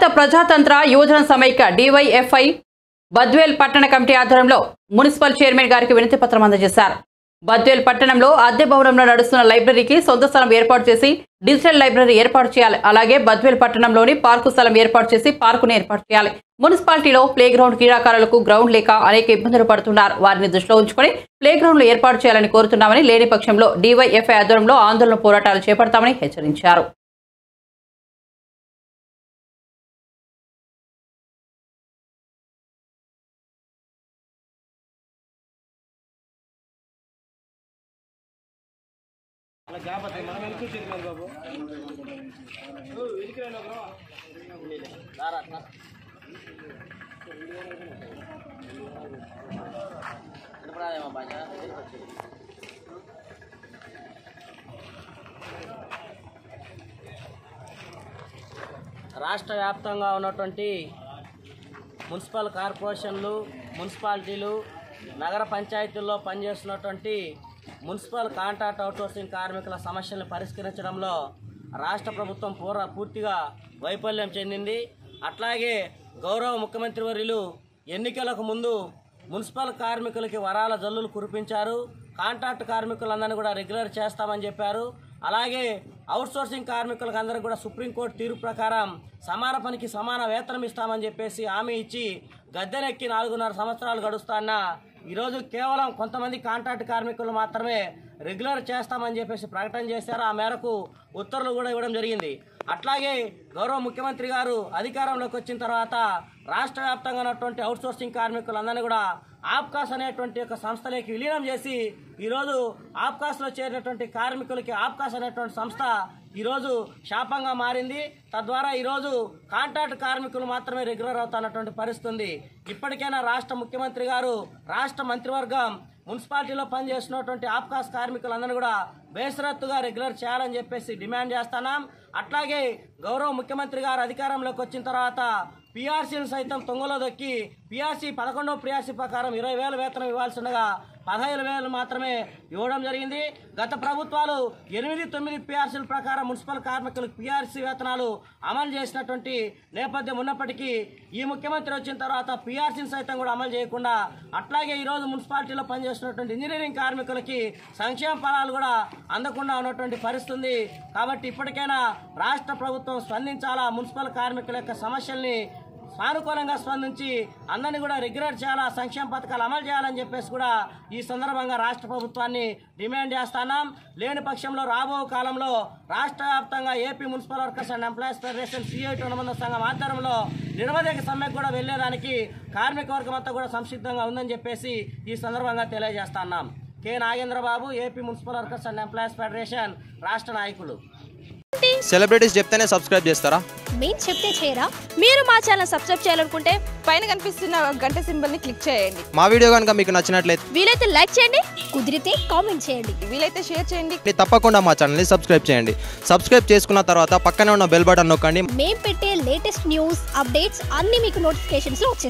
భారత ప్రజాతంత్ర యువజన సమైక్య డివైఎఫ్ఐ బద్వేల్ పట్టణ కమిటీ ఆధ్వర్యంలో మున్సిపల్ చైర్మన్ గారికి వినతి పత్రం అందజేశారు బద్వేల్ పట్టణంలో అద్దె భవనంలో నడుస్తున్న లైబ్రరీకి సొంత స్థలం ఏర్పాటు చేసి డిజిటల్ లైబ్రరీ ఏర్పాటు చేయాలి అలాగే బద్వేల్ పట్టణంలోని పార్కు స్థలం ఏర్పాటు చేసి పార్కును ఏర్పాటు చేయాలి మున్సిపాలిటీలో ప్లేగ్రౌండ్ క్రీడాకారులకు గ్రౌండ్ లేక అనేక ఇబ్బందులు పడుతున్నారు వారిని దృష్టిలో ఉంచుకొని ప్లేగ్రౌండ్లు ఏర్పాటు చేయాలని కోరుతున్నామని లేని పక్షంలో డివైఎఫ్ఐ ఆధ్వర్యంలో ఆందోళన పోరాటాలు చేపడతామని హెచ్చరించారు రాష్ట్ర వ్యాప్తంగా ఉన్నటువంటి మున్సిపల్ కార్పొరేషన్లు మున్సిపాలిటీలు నగర పంచాయతీల్లో పనిచేస్తున్నటువంటి మున్సిపల్ కాంట్రాక్ట్ అవుట్సోర్సింగ్ కార్మికుల సమస్యలను పరిష్కరించడంలో రాష్ట్ర ప్రభుత్వం పూర్వ పూర్తిగా వైఫల్యం చెందింది అట్లాగే గౌరవ ముఖ్యమంత్రి వర్యులు ఎన్నికలకు ముందు మున్సిపల్ కార్మికులకి వరాల జల్లులు కురిపించారు కాంట్రాక్ట్ కార్మికులందరినీ కూడా రెగ్యులర్ చేస్తామని చెప్పారు అలాగే అవుట్సోర్సింగ్ కార్మికులకు అందరూ కూడా సుప్రీంకోర్టు తీర్పు ప్రకారం సమాన పనికి సమాన వేతనం ఇస్తామని చెప్పేసి హామీ ఇచ్చి గద్దెనెక్కి నాలుగున్నర సంవత్సరాలు గడుస్తాన్న ఈరోజు కేవలం కొంతమంది కాంట్రాక్ట్ కార్మికులు మాత్రమే రెగ్యులర్ చేస్తామని చెప్పేసి ప్రకటన చేశారు ఆ మేరకు ఉత్తర్వులు కూడా ఇవ్వడం జరిగింది అట్లాగే గౌరవ ముఖ్యమంత్రి గారు అధికారంలోకి వచ్చిన తర్వాత రాష్ట్ర వ్యాప్తంగా ఉన్నటువంటి అవుట్సోర్సింగ్ కార్మికులందరినీ కూడా ఆప్కాస్ అనేటువంటి ఒక సంస్థలోకి విలీనం చేసి ఈరోజు ఆప్కాస్లో చేరినటువంటి కార్మికులకి ఆప్కాస్ అనేటువంటి సంస్థ ఈరోజు శాపంగా మారింది తద్వారా ఈరోజు కాంట్రాక్ట్ కార్మికులు మాత్రమే రెగ్యులర్ అవుతున్నటువంటి పరిస్థితి ఇప్పటికైనా రాష్ట్ర ముఖ్యమంత్రి గారు రాష్ట్ర మంత్రివర్గం మున్సిపాలిటీలో పనిచేస్తున్నటువంటి ఆప్కాస్ కార్మికులందరినీ కూడా బేసరత్తుగా రెగ్యులర్ చేయాలని చెప్పేసి డిమాండ్ చేస్తున్నాం అట్లాగే గౌరవ ముఖ్యమంత్రి గారు అధికారంలోకి వచ్చిన తర్వాత పిఆర్సీని సైతం తొంగలో దొక్కి పిఆర్సీ పదకొండవ పీఆర్సీ ప్రకారం ఇరవై వేల వేతనం ఇవ్వాల్సిండగా పదహైదు వేలు మాత్రమే ఇవ్వడం జరిగింది గత ప్రభుత్వాలు ఎనిమిది తొమ్మిది పిఆర్సీల ప్రకారం మున్సిపల్ కార్మికులకు పిఆర్సీ వేతనాలు అమలు చేసినటువంటి నేపథ్యం ఉన్నప్పటికీ ఈ ముఖ్యమంత్రి వచ్చిన తర్వాత పిఆర్సీని సైతం కూడా అమలు చేయకుండా అట్లాగే ఈరోజు మున్సిపాలిటీలో పనిచేస్తున్నటువంటి ఇంజనీరింగ్ కార్మికులకి సంక్షేమ ఫలాలు కూడా అందకుండా ఉన్నటువంటి పరిస్థితుంది కాబట్టి ఇప్పటికైనా రాష్ట్ర ప్రభుత్వం స్పందించాలా మున్సిపల్ కార్మికుల యొక్క సమస్యల్ని సానుకూలంగా స్పందించి అందరినీ కూడా రెగ్యులర్ చేయాలా సంక్షేమ పథకాలు అమలు చేయాలని చెప్పేసి కూడా ఈ సందర్భంగా రాష్ట్ర ప్రభుత్వాన్ని డిమాండ్ చేస్తున్నాం లేని పక్షంలో రాబో కాలంలో రాష్ట్ర వ్యాప్తంగా AP municipal workers and employees federation CIT అనుబంధ సంఘం ఆధ్వర్యంలో నిరవధిక సమ్మెకు కూడా వెళ్లేదానికి కార్మిక వర్గం అంతా కూడా సంసిద్ధంగా ఉందని చెప్పేసి ఈ సందర్భంగా తెలియజేస్తున్నాం K Nagendra Babu AP municipal workers and employees federation రాష్ట్ర నాయకులు సెలబ్రిటీస్ చెప్తేనే సబ్స్క్రైబ్ చేస్తారా మేము చెప్తే చేయరా మీరు మా ఛానల్ సబ్స్క్రైబ్ చేయాలనుకుంటే పైన కనిపిస్తున్న గంట సింబల్ ని క్లిక్ చేయండి మా వీడియో కనుక మీకు నచ్చినట్లయితే వీలైతే లైక్ చేయండి కుదిరితే కామెంట్ చేయండి వీలైతే షేర్ చేయండి తప్పకుండా మా ఛానల్ ని సబ్స్క్రైబ్ చేయండి సబ్స్క్రైబ్ చేసుకున్న తర్వాత పక్కనే ఉన్న బెల్ బటన్ నొక్కండి మేము పెట్టే లేటెస్ట్ న్యూస్ అప్డేట్స్ అన్ని మీకు నోటిఫికేషన్స్ లో